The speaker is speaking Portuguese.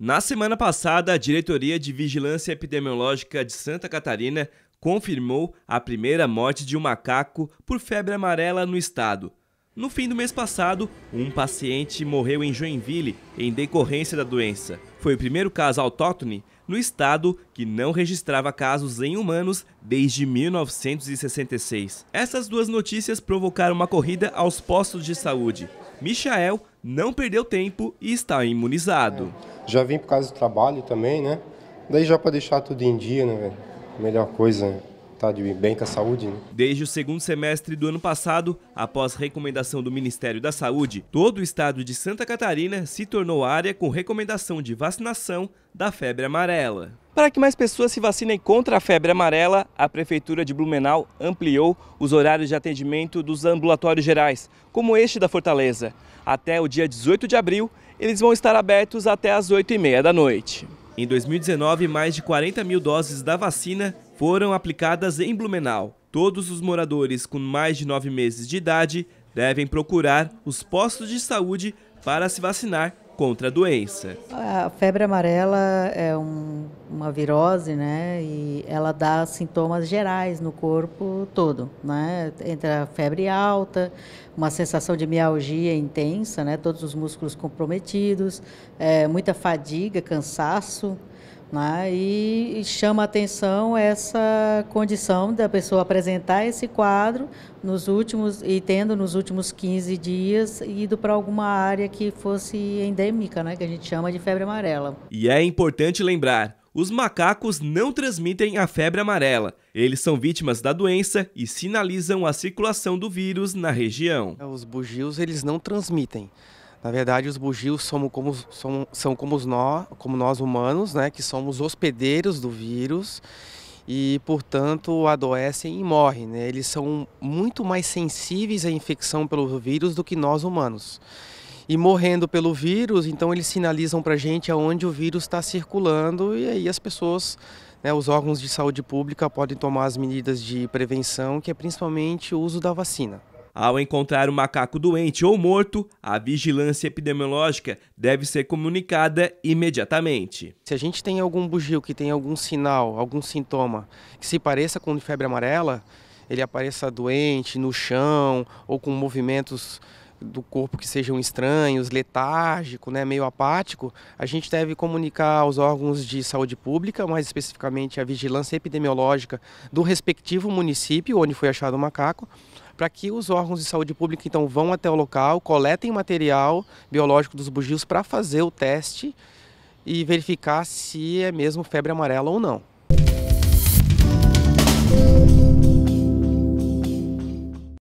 Na semana passada, a Diretoria de Vigilância Epidemiológica de Santa Catarina confirmou a primeira morte de um macaco por febre amarela no estado. No fim do mês passado, um paciente morreu em Joinville em decorrência da doença. Foi o primeiro caso autóctone no estado que não registrava casos em humanos desde 1966. Essas duas notícias provocaram uma corrida aos postos de saúde. Michael não perdeu tempo e está imunizado. É. Já vim por causa do trabalho também, né? Daí já para deixar tudo em dia, né, velho? Melhor coisa, né? tá de bem com a saúde. Né? Desde o segundo semestre do ano passado, após recomendação do Ministério da Saúde, todo o estado de Santa Catarina se tornou área com recomendação de vacinação da febre amarela. Para que mais pessoas se vacinem contra a febre amarela, a Prefeitura de Blumenau ampliou os horários de atendimento dos ambulatórios gerais, como este da Fortaleza. Até o dia 18 de abril, eles vão estar abertos até as 8h30 da noite. Em 2019, mais de 40 mil doses da vacina foram aplicadas em Blumenau. Todos os moradores com mais de 9 meses de idade devem procurar os postos de saúde para se vacinar contra a doença. A febre amarela é um uma virose, né? E ela dá sintomas gerais no corpo todo, né? Entre a febre alta, uma sensação de mialgia intensa, né? Todos os músculos comprometidos, é, muita fadiga, cansaço, né? E, e chama atenção essa condição da pessoa apresentar esse quadro nos últimos e tendo nos últimos 15 dias ido para alguma área que fosse endêmica, né? Que a gente chama de febre amarela. E é importante lembrar os macacos não transmitem a febre amarela. Eles são vítimas da doença e sinalizam a circulação do vírus na região. É, os bugios eles não transmitem. Na verdade, os bugios são como, são como, nós, como nós humanos, né, que somos hospedeiros do vírus e, portanto, adoecem e morrem. Né? Eles são muito mais sensíveis à infecção pelo vírus do que nós humanos e morrendo pelo vírus, então eles sinalizam para a gente aonde o vírus está circulando e aí as pessoas, né, os órgãos de saúde pública podem tomar as medidas de prevenção, que é principalmente o uso da vacina. Ao encontrar um macaco doente ou morto, a vigilância epidemiológica deve ser comunicada imediatamente. Se a gente tem algum bugio que tem algum sinal, algum sintoma que se pareça com febre amarela, ele apareça doente, no chão ou com movimentos do corpo que sejam estranhos, letárgico, né, meio apático, a gente deve comunicar aos órgãos de saúde pública, mais especificamente a vigilância epidemiológica do respectivo município onde foi achado o macaco, para que os órgãos de saúde pública então vão até o local, coletem material biológico dos bugios para fazer o teste e verificar se é mesmo febre amarela ou não.